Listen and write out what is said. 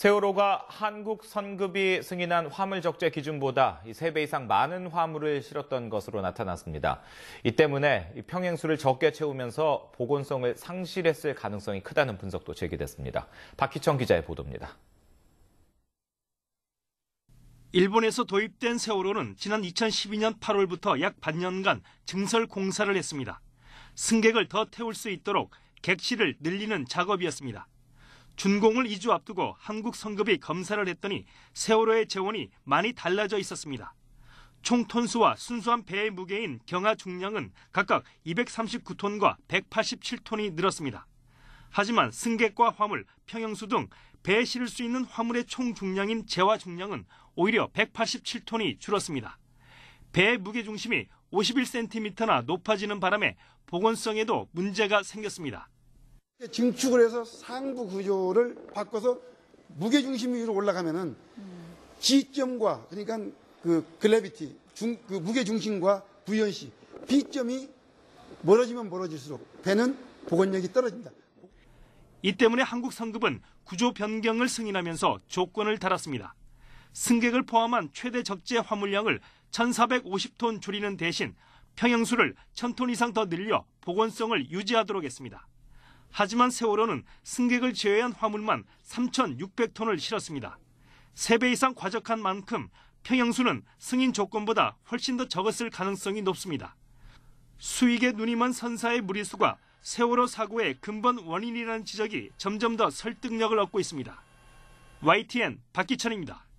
세월호가 한국 선급이 승인한 화물 적재 기준보다 3배 이상 많은 화물을 실었던 것으로 나타났습니다. 이 때문에 평행수를 적게 채우면서 보건성을 상실했을 가능성이 크다는 분석도 제기됐습니다. 박희청 기자의 보도입니다. 일본에서 도입된 세월호는 지난 2012년 8월부터 약 반년간 증설 공사를 했습니다. 승객을 더 태울 수 있도록 객실을 늘리는 작업이었습니다. 준공을 2주 앞두고 한국 성급이 검사를 했더니 세월호의 재원이 많이 달라져 있었습니다. 총 톤수와 순수한 배의 무게인 경하 중량은 각각 239톤과 187톤이 늘었습니다. 하지만 승객과 화물, 평형수 등 배에 실을 수 있는 화물의 총 중량인 재화 중량은 오히려 187톤이 줄었습니다. 배의 무게 중심이 51cm나 높아지는 바람에 보건성에도 문제가 생겼습니다. 증축을 해서 상부 구조를 바꿔서 무게 중심 위로 올라가면은 G점과 그러니까 그 글래비티 중, 그 무게 중심과 부연시 비점이 멀어지면 멀어질수록 배는 복원력이 떨어진다. 이 때문에 한국 상급은 구조 변경을 승인하면서 조건을 달았습니다. 승객을 포함한 최대 적재 화물량을 1,450톤 줄이는 대신 평형수를 1,000톤 이상 더 늘려 복원성을 유지하도록 했습니다. 하지만 세월호는 승객을 제외한 화물만 3,600톤을 실었습니다. 3배 이상 과적한 만큼 평형수는 승인 조건보다 훨씬 더 적었을 가능성이 높습니다. 수익에 눈이먼 선사의 무리수가 세월호 사고의 근본 원인이라는 지적이 점점 더 설득력을 얻고 있습니다. YTN 박기천입니다.